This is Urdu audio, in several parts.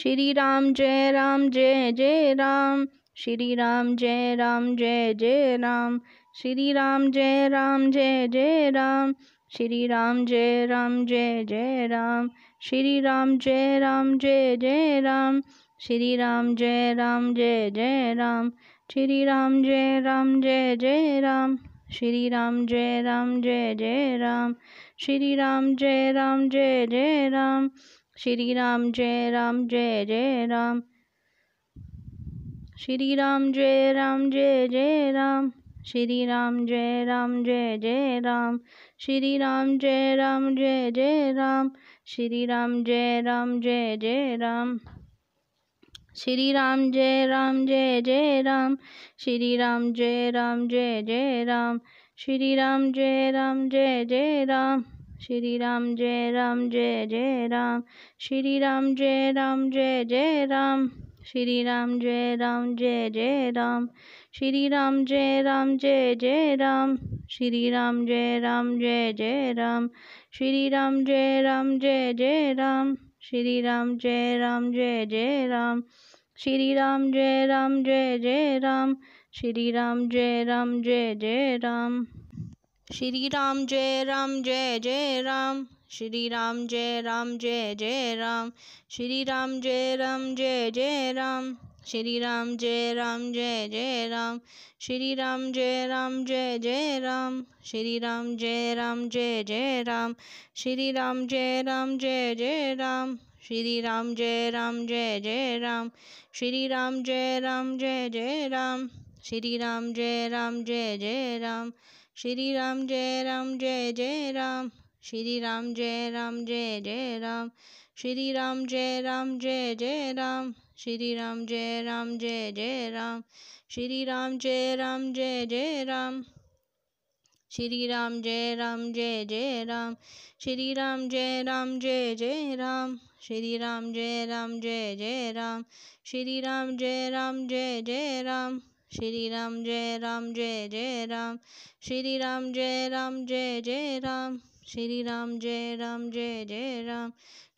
شری رام جے رام جے جے رام شری رام جے رام جے جے رام شری رام جے رام جے جے رام شری رام جے رام جے جے رام شری رام جے رام جے جے رام شری رام جے رام جے جے رام شری رام جے رام جے جے رام شری رام جے رام جے جے رام شری رام جے رام جے جے رام شری رام جے رام جے جے رام شری رام جے رام جے جے رام شری رام جے رام جے جے رام شری رام جے رام جے جے رام شری رام جے رام جے جے رام شری رام جے رام جے جے رام شری رام جے رام جے جے رام شری رام جے رام جے جے رام شری رام جے رام جے جے رام شری رام جے رام جے جے رام شری رام جے رام جے جے رام شری رام جے رام جے جے رام شری رام جے رام جے جے رام شری رام جے رام جے جے رام شری رام جے رام جے جے رام شری رام جے رام جے جے رام شری رام جے رام جے جے رام شری رام جے جے رام جے رام شری رام جے رام جے جے رام شری رام جے رام جے جے رام شری رام جے رام جے جے رام شری رام جے رام جے جے رام شری رام جے رام جے جے رام شری رام جے رام جے جے رام شری رام جے رام جے جے رام شری رام جے رام جے جے رام شری رام جے رام جے جے رام شری رام جے رام جے جے رام شری رام جے رام جے جے رام شری رام جے رام جے جے رام شری رام جے رام جے جے رام شری رام جے رام جے جے رام شری رام جے رام جے جے رام شری رام جے رام جے جے رام شری رام جے رام جے جے رام شری رام جے رام جے جے رام شری رام جے رام جے جے رام شری رام جے رام جے جے رام شری رام جے رام جے جے رام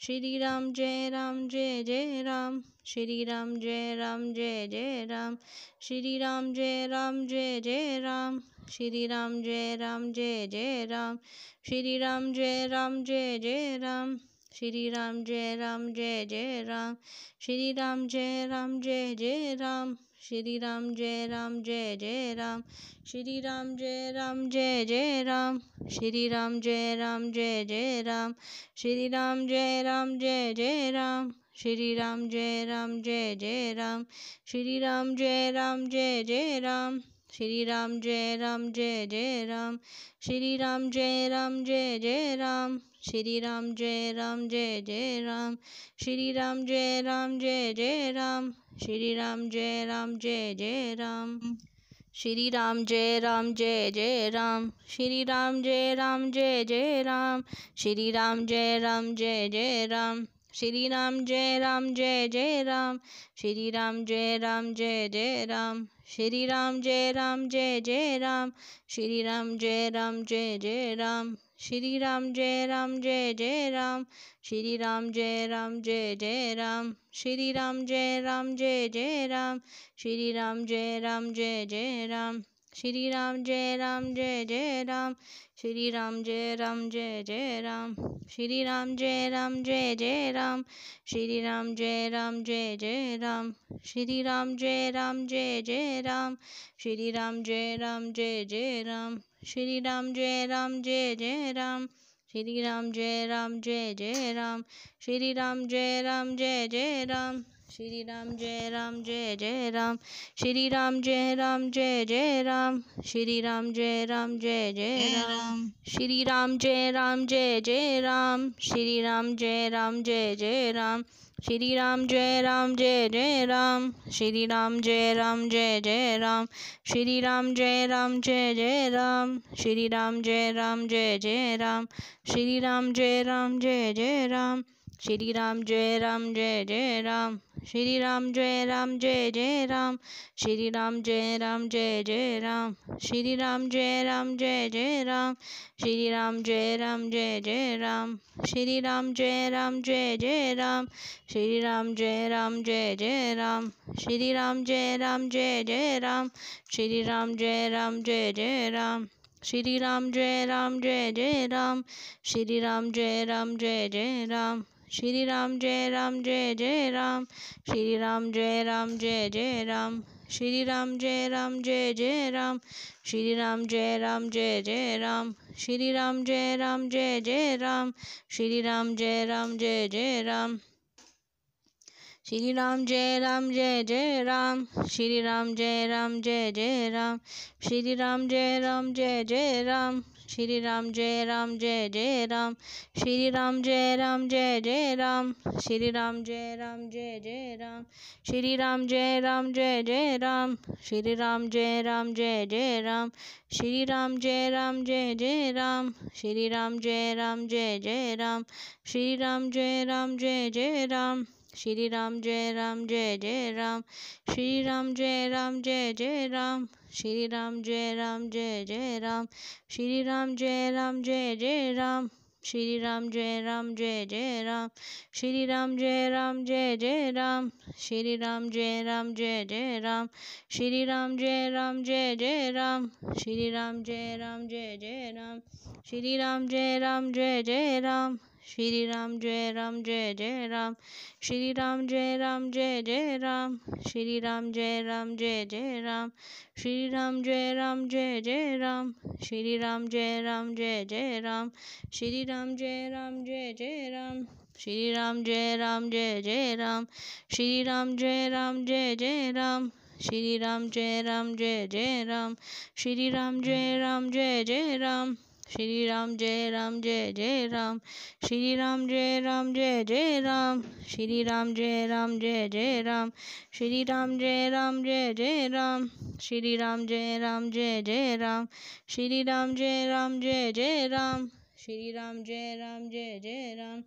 شری رام جے رام جے جے رام شری رام جے رام جے جے رام شری رام جے رام جے جے رام شری رام جے رام جے جے رام شری رام جے رام جے جے رام شری رام جے رام جے جے رام شری رام جے رام جے جے رام شری رام جے رام جے جے رام شری رام جے رام جے جے رام شری رام جے رام جے جے رام شری رام جے رام جے جے رام شری رام جے رام جے جے رام شری رام جے رام جے جے رام شری رام جے رام جے جے رام شری رام جے رام جے جے رام شری رام جے رام جے جے رام شری رام جے رام جے جے رام شری رام جے رام جے جے رام شری رام جے رام جے جے رام شری رام جے رام جے جے رام شری رام جے رام جے جے رام شری رام جے رام جے جے رام شری رام جے رام جے جے رام شری رام جے رام جے جے رام شری رام جے رام جے جے رام شری رام جے رام جے جے رام شری رام جے رام جے جے رام شری رام جے رام جے جے رام شری رام جے رام جے جے رام شری رام جے رام جے جے رام شری رام جے رام جے جے رام شری رام جے رام جے جے رام شری رام جے رام جے جے رام شری رام جے رام جے جے رام شری رام جے رام جے جے رام شری رام جے رام جے جے رام شری رام جے رام جے جے رام شری رام جے رام جے جے رام شری رام جے رام جے جے رام شری رام جے رام جے جے رام شری رام جے رام جے جے رام شری رام جے رام جے جے رام شری رام جے رام جے جے رام شری رام جے رام جے جے رام شری رام جے رام جے جے رام شری رام جے رام جے جے رام شری رام جے رام جے جے رام شری رام جے رام جے جے رام شری رام جے رام جے جے رام شری رام جے رام جے جے رام شری رام جے رام جے جے رام شری رام جے رام جے جے رام شری رام جے رام جے جے رام شری رام جے رام جے جے رام شری رام جے رام جے جے رام شری رام جے رام جے جے رام شری رام جے رام جے جے رام شری رام جے رام جے جے رام شری رام جے رام جے جے رام شری رام جے رام جے جے رام شری رام جے رام جے جے رام شری رام جے رام جے جے رام شری رام جے رام جے جے رام شری رام جے رام جے جے رام شری رام جے رام جے جے رام شری رام جے رام جے جے رام شری رام جے رام جے جے رام شری رام جے رام جے جے رام شری رام جے رام جے جے رام شری رام جے رام جے جے رام شری رام جے رام جے جے رام شری رام جے رام جے جے رام شری رام جے رام جے جے رام شری رام جے رام جے جے رام شری رام جے رام جے جے رام شری رام جے رام جے جے رام شری رام جے رام جے جے رام شری رام جے رام جے جے رام شری رام جی رام جی جی رام شری رام جی رام جی جی رام شری رام جی رام جی جی رام شری رام جی رام جی جی رام شری رام جی رام جی جی رام شری رام جی رام جی جی رام شری رام جی رام جی جی رام شری رام جی رام جی جی رام شری رام جے رام جے جے رام شری رام جے رام جے جے رام شری رام جے رام جے جے رام شری رام جے رام جے جے رام شری رام جے رام جے جے رام شری رام جے رام جے جے رام شری رام جے رام جے جے رام شری رام جے رام جے جے رام شری رام جے رام جے جے رام شری رام جے رام جے جے رام شری رام جے رام جے جے رام شری رام جے رام جے جے رام شری رام جے رام جے جے رام شری رام جے رام جے جے رام شری رام جے رام جے جے رام شری رام جے رام جے جے رام شری رام جے رام جے جے رام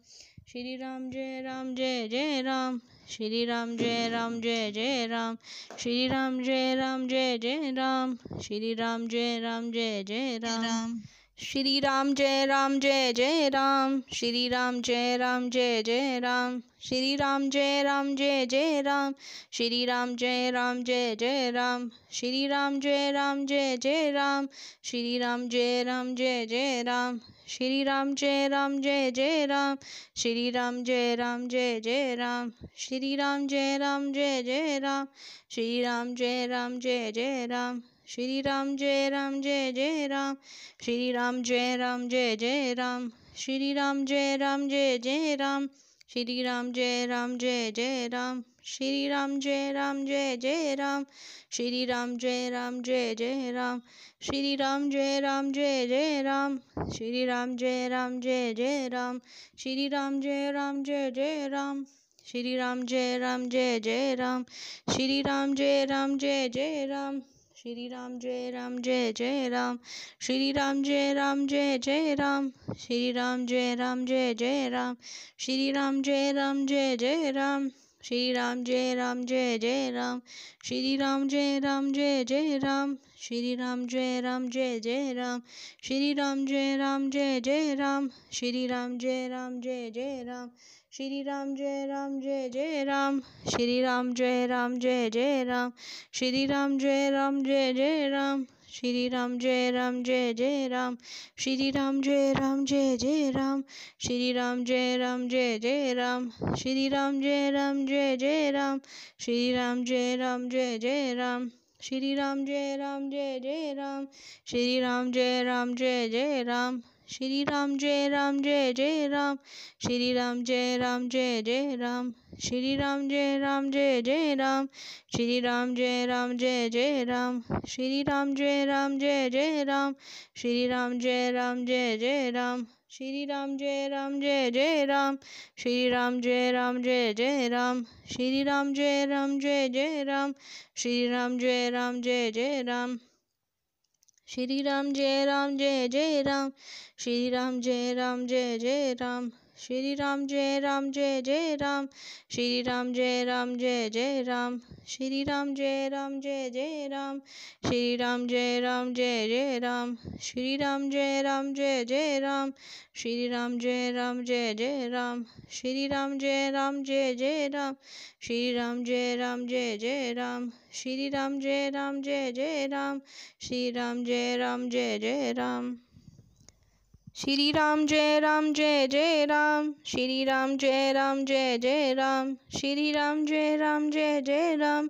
شری رام جے رام جے جے رام شری رام جے رام جے جے رام شری رام جے رام جے جے رام شری رام جے رام جے جے رام شری رام جے رام جے جے رام شری رام جے رام جے جے رام شری رام جے رام جے جے رام شری رام جے رام جے جے رام شری رام جے رام جے جے رام شری رام جے رام جے جے رام شری رام جے رام جے جے رام شری رام جے رام جے جے رام شری رام جے رام جے جے رام شری رام جے رام جے جے رام شری رام جی رام جی جی رام شری رام جی رام جی جی رام شری رام جی رام جی جی رام شری رام جی رام جی جی رام شری رام جی رام جی جی رام شری رام جی رام جی جی رام شری رام جی رام جی جی رام شری رام جی رام جی جی رام شری رام جی رام جی جی رام شری رام جی رام جی جی رام شری رام جی رام جی جی رام شری رام جے رام جے جے رام شری رام جے رام جے جے رام شری رام جے رام جے جے رام شری رام جے رام جے جے رام شری رام جے رام جے جے رام شری رام جے رام جے جے رام شری رام جے رام جے جے رام شری رام جے رام جے جے رام شری رام جے رام جے جے رام شری رام جے رام جے جے رام شری رام جے رام جے جے رام شری رام جے رام جے جے رام شری رام جے رام جے جے رام شری رام جے رام جے جے رام شری رام جے رام جے جے رام شری رام جے رام جے جے رام شری رام جے رام جے جے رام شری رام جے رام جے جے رام شری رام جے رام جے جے رام شری رام جے رام جے جے رام شری رام جے رام جے جے رام شری رام جے رام جے جے رام شری رام جے رام جے جے رام شری رام جے رام جے جے رام شری رام جے رام جے جے رام شری رام جے رام جے جے رام شری رام جے رام جے جے رام شری رام جے رام جے جے رام شری رام جے رام جے جے رام شری رام جے رام جے جے رام شری رام جے رام جے جے رام شری رام جے رام جے جے رام شری رام جے رام جے جے رام شری رام جے رام جے جے رام شری رام جے رام جے جے رام شری رام جے رام جے جے رام شری رام جے رام جے جے رام شری رام جے رام جے جے رام شری رام جے رام جے جے رام شری رام جے رام جے جے رام شری رام جے رام جے جے رام شری رام جے رام جے جے رام شری رام جے رام جے جے رام شری رام جے رام جے جے رام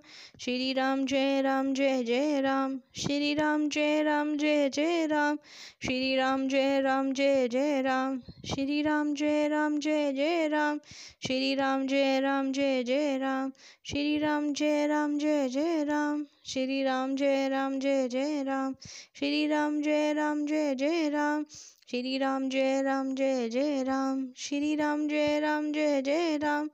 شری رام جے رام جے جے رام شری رام جے رام جے جے رام شری رام جے رام جے جے رام شری رام جے رام جے جے رام شری رام جے رام جے جے رام شری رام جے رام جے جے رام شری رام جے رام جے جے رام شری رام جے رام جے جے رام شری رام جے رام جے جے رام شری رام جے رام جے جے رام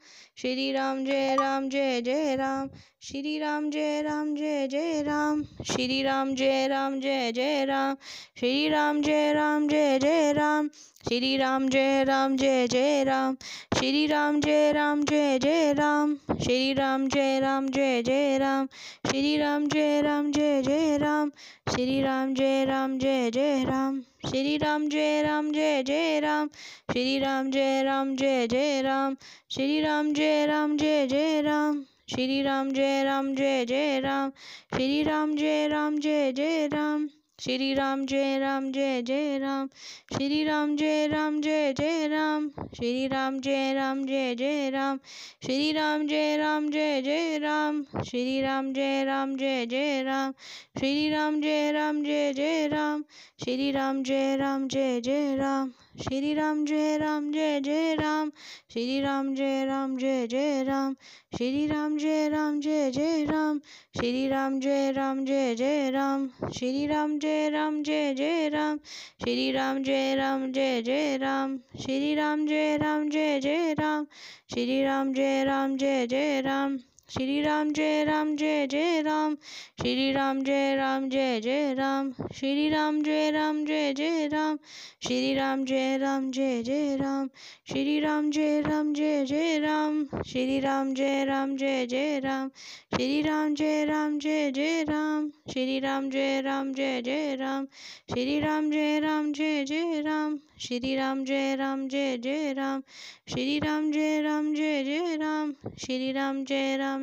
شری رام جے رام جے جے رام شری رام جے رام جے جے رام شری رام جے رام جے جے رام شری رام جے رام جے جے رام شری رام جے رام جے جے رام شری رام جے رام جے جے رام شری رام جے رام جے جے رام شری رام جے رام جے جے رام شری رام جے رام جے جے رام شری رام جے رام جے جے رام شری رام جے رام جے جے رام شری رام جے رام جے جے رام شری رام جے رام جے جے رام شری رام جے رام جے جے رام شری رام جام جی رام شری رام جی رام جی جی رام شری رام جی رام جی جی رام شری رام جی رام جی جی رام شری رام جی رام جی جی رام شری رام جی رام جی جی رام شری رام جی رام جی جی رام شری رام جے رام جے جے رام شری رام جے رام جے جے رام شری رام جے رام جے جے رام شری رام جے رام جے جے رام شری رام جے رام جے جے رام شری رام جے رام جے جے رام شری رام جے رام جے جے رام شری رام جے رام جے جے رام شری رام جے رام جے جے رام شری رام جے رام جے جے رام شری رام جے رام جے جے رام شری رام جے رام جے جے رام شری رام جے رام جے جے رام شری رام جے رام جے جے رام شری رام جے رام جے جے رام شری رام جے رام جے جے رام شری رام جے رام جے جے رام شری رام جے رام جے جے رام شری رام جے رام جے جے رام شری رام جے رام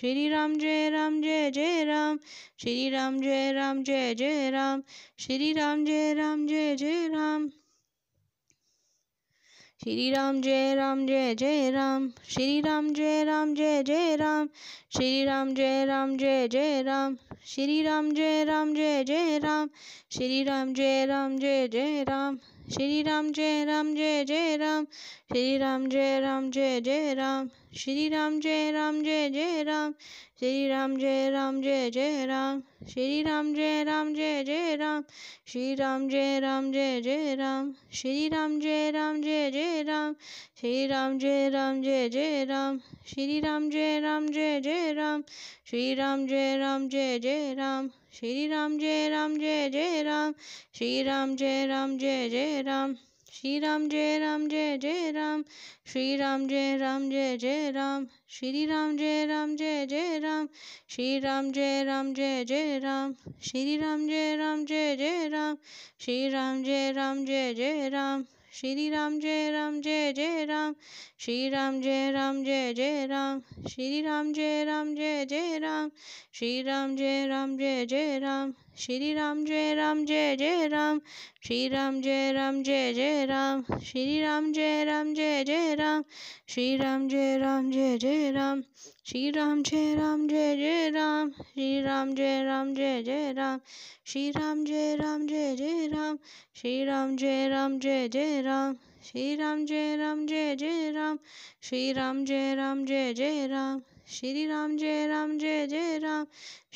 شری رام جے رام جے جے رام شری رام جے رام جے جے رام شری رام جے رام جے جے رام شری رام جے رام جے جے رام شری رام جے رام جے جے رام شری رام جے رام جے جے رام شری رام جے رام جے جے رام شری رام جے رام جے جے رام شری رام جے رام جے جے رام شری رام جے رام جے جے رام شری رام جے رام جے جے رام شری رام جے رام جے جے رام شری رام جے رام جے جے رام شری رام جے رام جے جے رام شری رام جے رام جے جے رام شری رام جے رام جے جے رام شری رام جے رام جے جے رام شری رام جے رام جے جے رام شری رام جے رام جے جے رام شری رام جے رام جے جے رام شری رام جے رام جے جے رام شری رام جے رام جے جے رام شری رام جے رام جے جے رام شری رام جے رام جے جے رام شری رام جے رام جے جے رام شری رام جے رام جے جے رام شری رام جے رام جے جے رام شری رام جے رام جے جے رام شری رام جے رام جے جے رام شری رام جے رام جے جے رام شری رام جے رام جے جے رام شری رام جے رام جے جے رام شری رام جے رام جے جے رام شری رام جے رام جے جے رام شری رام جے رام جے جے رام شری رام جے رام جے جے رام شری رام جے رام جے جے رام شری رام جے رام جے جے رام شری رام جے رام جے جے رام شری رام جے رام جے جے رام شری رام جے رام جے جے رام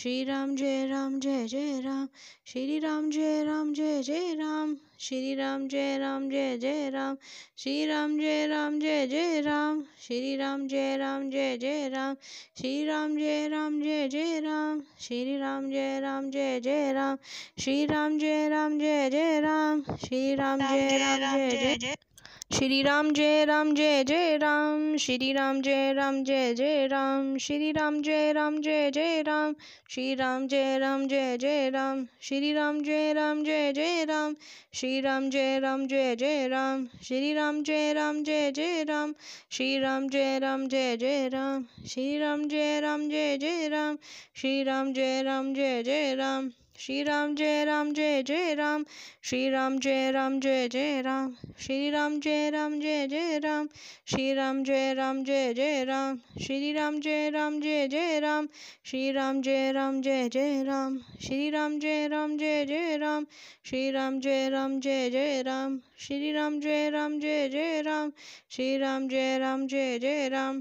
شری رام جے رام جے جے رام شری رام جے رام جے جے رام شری رام جے رام جے جے رام شری رام جے رام جے جے رام شری رام جے رام جے جے رام شری رام جے رام جے جے رام شری رام جے رام جے جے رام شری رام جے رام جے جے رام شری رام جے رام جے جے رام شری رام جے رام جے جے رام شری رام جے رام جے جے رام شری رام جے رام جے جے رام شری رام جے رام جے جے رام شری رام جے رام جے جے رام شری رام جے رام جے جے رام شری رام جے رام جے جے رام شری رام جے رام جے جے رام شری رام جے رام جے جے رام شری رام جے رام جے جے رام شری رام جے رام جے جے رام شری رام جے رام جے جے رام شری رام جے رام جے جے رام شری رام جے رام جے جے رام شری رام جے رام جے جے رام شری رام جے رام جے جے رام شری رام جے رام جے جے رام شری رام جے رام جے جے رام شری رام جے رام جے جے رام شری رام جے رام جے جے رام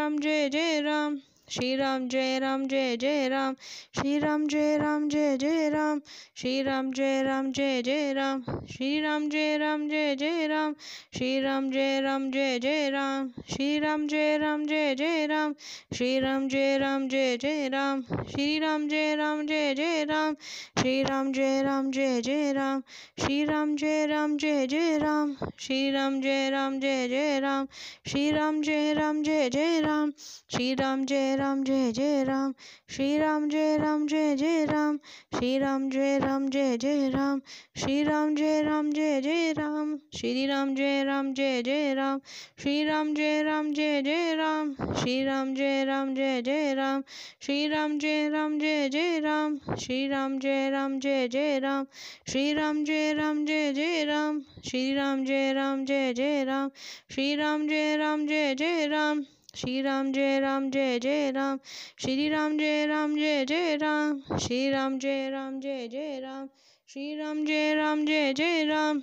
राम जय जय राम شری رام جے رام جے جے رام شری رام جے رام جے جے رام شری رام جے رام جے جے رام شری رام جے رام جے جے رام شری رام جے رام جے جے رام شری رام جے رام جے جے رام شری رام جے رام جے جے رام شری رام جے رام جے جے رام شری رام جے رام جے جے رام شری رام جے رام جے جے رام شری رام جے رام جے جے رام شری رام جے رام جے جے رام شری رام جے رام جے جے رام شری رام جے رام جے جے رام شری رام جے جے رام جے رام شری رام رام جے جے جے رام شری رام جے رام جے جے رام شری رام جے جے جے رام رام شری رام رام رام جے جے جے شری رام جے رام جے جے رام شری رام رام جے جے جے رام شری رام رام رام رام رام رام رام رام جے جے جے جے جے جے جے جے شری شری جے رام شری رام جے رام جے جے رام شری رام جے رام جے جے رام شری رام جے رام جے جے رام شری رام جے رام جے جے رام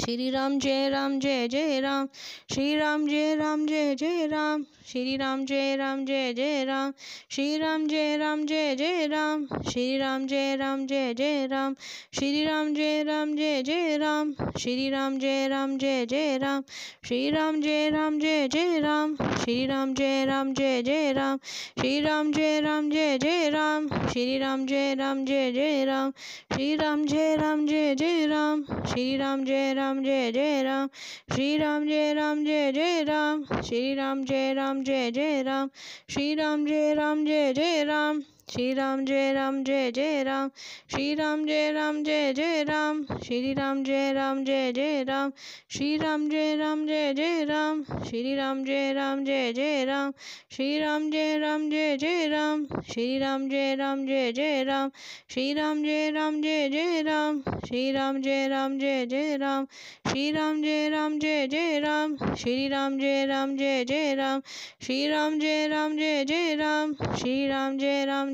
شری رام جے رام جے جے رام شری رام جے رام جے جے رام شری رام جے رام جے جے رام شری رام جے رام جے جے رام شری رام جے رام جے جے رام شری رام جے رام جے جے رام شری رام جے رام جے جے رام شری رام جے رام جے جے رام شری رام جے رام جے جے رام شری رام جے رام جے جے رام شری رام جے رام جے جے رام شری رام جے رام جے جے رام شری رام جے رام رام جے جے رام شری رام جے رام جے جے رام شری رام جے رام جے جے رام شری رام جے رام جے جے رام شری رام جے رام جے جے رام شری رام جے رام جے جے رام شری رام جے رام جے جے رام شری رام جے رام جے جے رام شری رام جے رام جے جے رام شری رام جے رام جے جے رام شری رام جے رام جے جے رام شری رام جے رام جے جے رام شری رام جے رام جے جے رام شری رام جے رام جے جے رام شری رام جے رام جے جے رام شری رام جے رام جے جے رام شری رام جے رام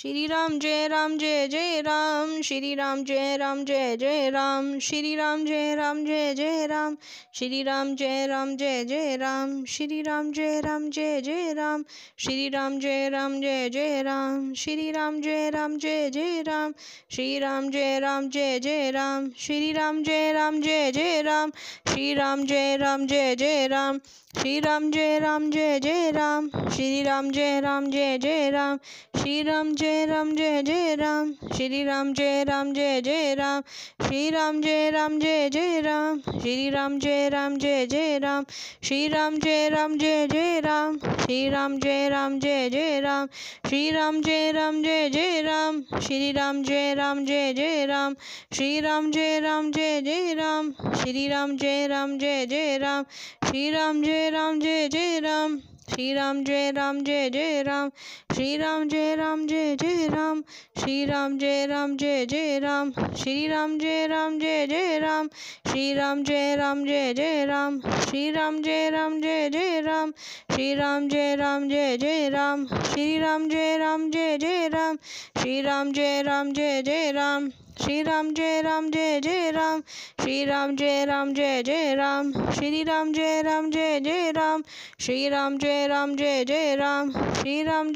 شری رام جے رام جے جے رام شری رام جے رام جے جے رام شری رام جے رام جے جے رام شری رام جے رام جے جے رام شری رام جے رام جے جے رام شری رام جے رام جے جے رام شری رام جے رام جے جے رام شری رام جے رام جے جے رام شری رام جے رام جے جے رام شری رام جے رام جے جے رام شری رام جے رام جے جے رام شری رام جے رام جے جے رام شری رام جے جام جی جی رام شری رام جی رام جی جی رام شری رام جی رام جی جی رام شری رام جی رام جی جی رام شری رام جے رام جی جی رام شری رام جی رام جی جی رام شری رام جی رام جی جی رام شری رام جی رام جی جی رام شری رام جی رام جی جی رام شری رام جی رام جی جی رام شری رام جی رام جی جی رام شری رام جے رام جے جے رام شری رام جے رام جے جے رام شری رام جے رام جے جے رام شری رام جے رام جے جے رام شری رام جے رام جے جے رام شری رام جے رام جے جے رام شری رام جے رام جے جے رام شری رام جے رام جے جے رام شری رام جے رام جے جے رام شری رام جے رام جی جی رام شری رام جی رام جی جی رام شری رام جی رام جی جی رام شری رام جی رام جی جی رام شری رام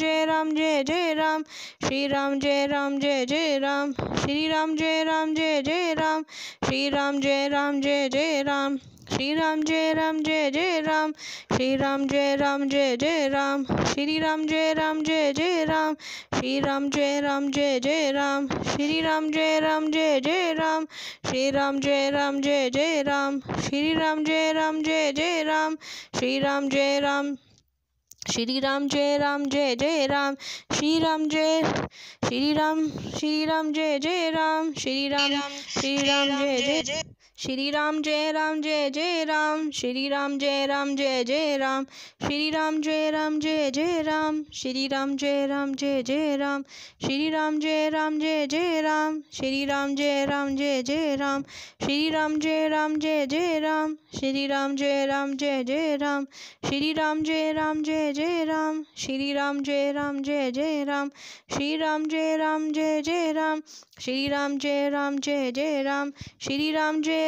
جی رام جی جی رام شری رام جے رام جی جی رام شری رام جے رام جی جی رام شری رام جی رام جی جی رام شری رام جے رام جے جے رام شری رام جے رام جے جے رام شری رام جے رام جے جے رام شری رام جے رام جے جے رام شری رام جے رام جے جے رام شری رام جے رام جے جے رام شری رام جے رام جے جے رام شری رام جے رام شری رام جے رام جے جے رام شری رام جے شری رام شری رام جے جے رام شری رام شری رام جے جے شری رام جے رام جے جے رام شری رام جے رام جے جے رام شری رام جے رام جے جے رام شری رام جے رام جے جے رام شری رام جے رام جے جے رام شری رام جے رام جے جے رام شری رام جے رام جے جے رام شری رام جے رام جے جے رام شری رام جے رام جے جے رام شری رام جے رام جے جے رام شری رام جے رام جے جے رام شری رام جے رام جے جے رام شری رام جے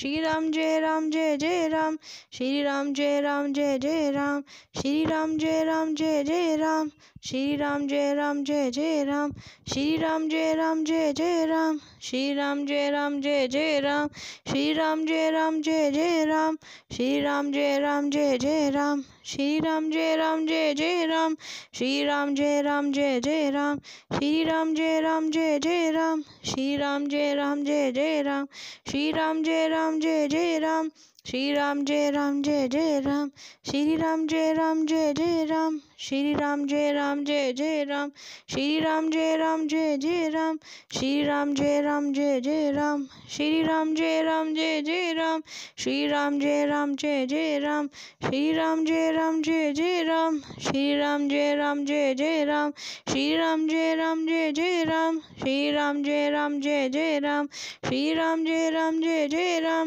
شری رام جی رام جی جی رام شری رام جی رام جی جی رام شری رام جی رام جی جی رام شری رام جے رام جے جے رام شری رام جے رام جے جے رام شری رام جے رام جے جے رام شری رام جے رام جے جے رام شری رام جے رام جے جے رام شری رام جے رام جے جے رام شری رام جے رام جے جے رام شری رام جے رام جے جے رام شری رام جے رام جے جے رام شری رام جے رام جے جے رام شری رام جے رام جے جے رام شری رام جے رام جے جے رام شری رام جے رام جے جے رام شری رام جے رام جے جے رام شری رام جے رام جے جے رام شری رام جے رام جے جے رام شری رام جے رام جے جے رام شری رام جے رام جے جے رام شری رام جے رام جے جے رام شری رام جے رام جے جے رام شری رام جے رام جے جے رام شری رام جے رام جے جے رام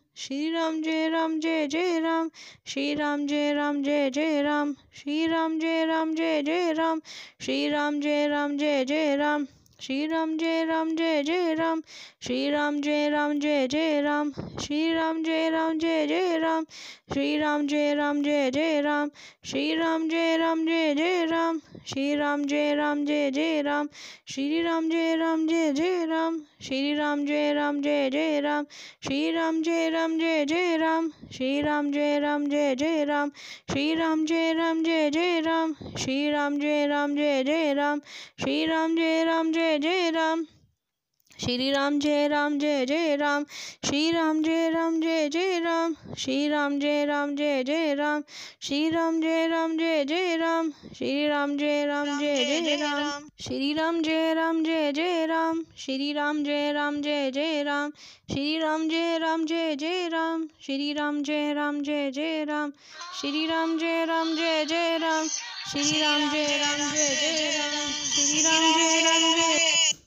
شری رام جے رام جے جے رام شری رام جے جے جے رام رام شری رام رام جے جے جے رام شری رام جے رام جے جے رام شری رام جے رام جے جے رام شری رام جے رام جے جے رام شری رام جے رام جے جے جے جے جے جے جے جے جے جے جے جے جے جے رام رام رام رام رام رام رام رام رام رام رام رام شری شری شری شری رام شری رام جے رام جے جے رام شری رام جے رام جے جے رام شری رام جے رام جے جے رام شری رام جے رام جے جے رام شری رام جے رام جے جے رام شری رام جے رام جے جے رام شری رام جے رام جے جے رام شری رام جے رام جے جے رام شری رام جے رام جے جے رام شری رام جے رام جے جے رام شری رام جے رام جے جے رام شری رام جے رام جے جے رام شری رام جے رام جے جے رام شری رام جے رام جے جے رام شری رام جے رام جے جے رام شری رام جے رام جے جے رام شری رام جے رام جے جے رام شری رام جے رام جے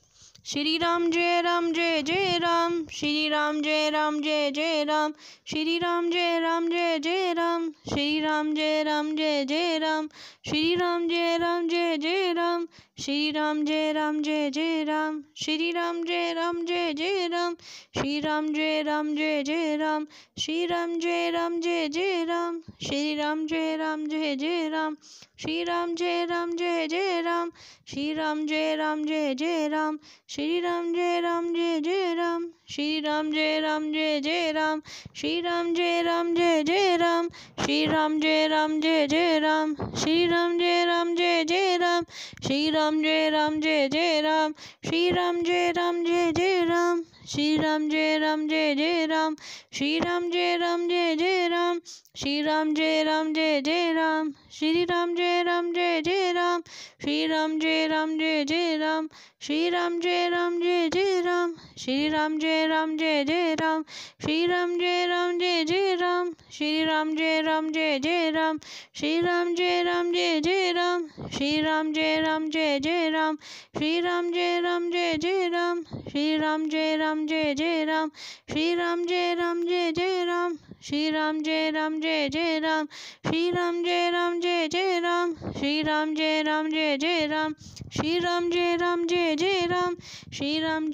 شری رام جے رام جے جے رام شری رام جے رام جے جے رام شری رام جے رام جے جے رام شری رام جے رام جے جے رام شری رام جے رام جے جے رام شری رام جے رام جے جے رام شری رام جے رام جے جے رام شری رام جے رام جے جے رام شری رام جے رام جے جے رام شری رام جے رام جے جے رام شری رام جے رام جے جے رام شری رام جے رام جے جے رام شری رام جے رام جے جے رام شری رام جے رام جے جے رام شری رام جے رام جے جے رام شری رام جے رام جے جے رام شری رام جے رام جے جے رام شری رام جے رام جے جے رام شری رام جے رام جے جے رام شری رام جے رام جے جے رام شری رام جے رام جے جے رام شری رام جے رام جی جی رام شری رام جے رام جی جی رام شری رام جے رام جی جی رام شری رام جے رام جی جی رام شری رام جے رام جی جی رام شری رام جے رام جی جی رام شری رام جے رام جی جی رام شری رام جے رام جی جی رام شری رام جے رام جے جے رام شری رام جے رام جی جی رام شری رام جے رام جے جے رام شری رام جے رام جی جے رام شری رام جے رام جے جے رام شری رام جے رام جی جے رام شری رام جے رام جی جی رام شری رام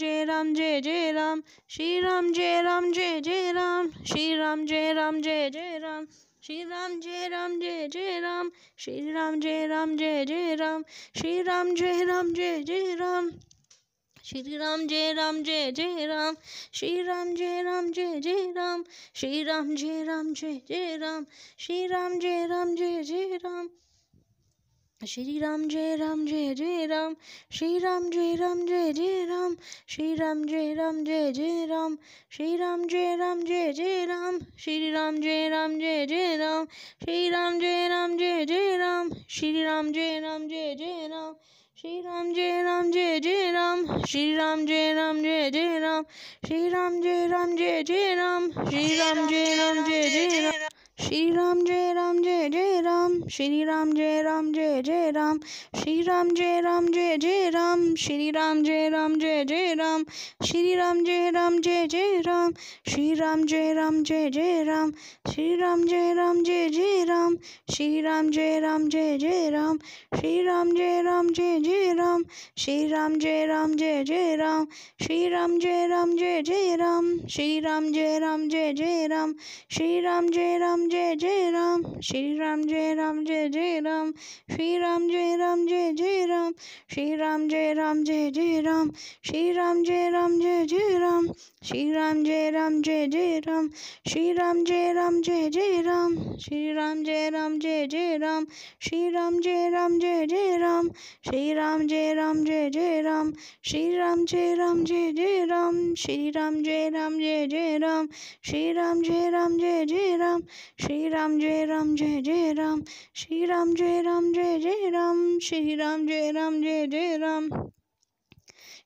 جے رام جی جی رام شری رام جے رام جی جی رام شری رام جے رام جی جے رام شری رام جے رام جے جے رام شری رام جے رام جی جی رام شری رام جے رام جی جی رام شری رام جے رام جی جی رام شری رام جے رام جے جے رام شری رام جے رام جے جے رام شری رام جے رام جے جے رام شری رام جے رام جے جے رام شری رام جے رام جے جے رام شری رام جے رام جے جے رام شری رام جے رام جے جے رام شری رام جے رام جے جے رام شری رام جے رام جے جے رام شری رام جے رام جے جے رام شری رام جے رام جے جے رام شری رام جی رام جی جی رام شری رام جی رام جی جی رام شری رام جی رام جی جی رام شری رام جی رام جی جی رام شری رام جے رام جے جے رام شری رام جے رام جے جے رام شری رام جے رام جے جے رام شری رام جے رام جے جے رام شری رام جے رام جے جے رام شری رام جے رام جے جے رام شری رام جے رام جے جے رام شری رام جے رام جے جے رام شری رام جے رام جے جے رام شری رام جے رام جے جے رام شری رام جے رام جے جے رام شری رام جے رام جے جے رام شری رام جے رام جے جے رام شری رام جے رام جے جے رام شری رام جے رام جے جے رام شری رام جے رام جے جے رام شری رام جے رام جے جے رام شری رام جے رام جے جے رام شری رام جے رام جے جے رام شری رام جے رام جے جے رام شری رام جے رام جے جے رام شری رام جے رام جے جے رام شری رام جے رام جے جے رام شری رام جے رام جے جے رام شری رام جے رام جے جے رام شری رام جی رام جی جی رام شری رام جی رام جی جی رام شری رام جی رام جی جی رام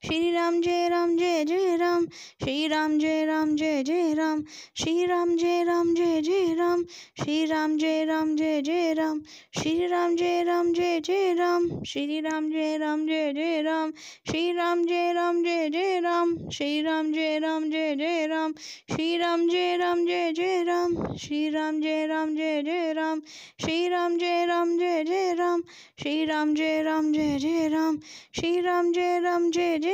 شری رام جے رام جے جے رام شری رام جے رام جے جے رام شری رام جے رام جے جے رام شری رام جے رام جے جے رام شری رام جے رام جے جے رام شری رام جے رام جے جے رام شری رام جے رام جے جے رام شری رام جے رام جے جے رام شری رام جے رام جے جے رام شری رام جے رام جے جے رام شری رام جے رام جے جے رام شری رام جے رام جے جے رام شری رام جے رام جے جے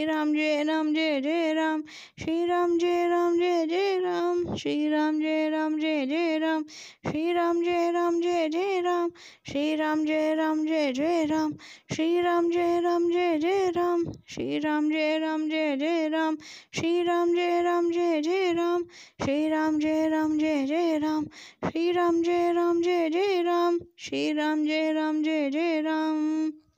شری رام جے رام جے جے رام شری رام جے رام جے جے رام شری رام جے رام جے جے رام شری رام جے رام جے جے رام شری رام جے رام جے جے رام شری رام جے رام جے جے رام شری رام جے رام جے جے رام شری رام جے رام جے جے رام شری رام جے رام جے جے رام شری رام جے رام جے جے رام شری رام جے رام جے جے رام